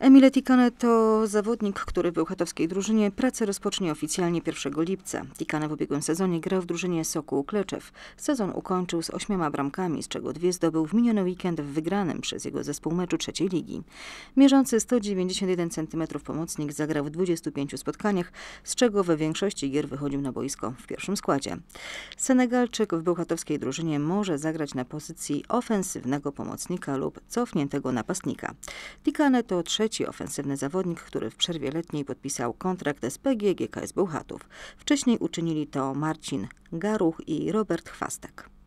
Emile Tikane to zawodnik, który był bełchatowskiej drużynie. Pracę rozpocznie oficjalnie 1 lipca. Tikane w ubiegłym sezonie grał w drużynie Sokół Kleczew. Sezon ukończył z ośmioma bramkami, z czego dwie zdobył w miniony weekend w wygranym przez jego zespół meczu trzeciej ligi. Mierzący 191 cm pomocnik zagrał w 25 spotkaniach, z czego we większości gier wychodził na boisko w pierwszym składzie. Senegalczyk w bełchatowskiej drużynie może zagrać na pozycji ofensywnego pomocnika lub cofniętego napastnika. Tikane to trzeci trzeci ofensywny zawodnik, który w przerwie letniej podpisał kontrakt z PGG KS Bełchatów. Wcześniej uczynili to Marcin Garuch i Robert Chwastek.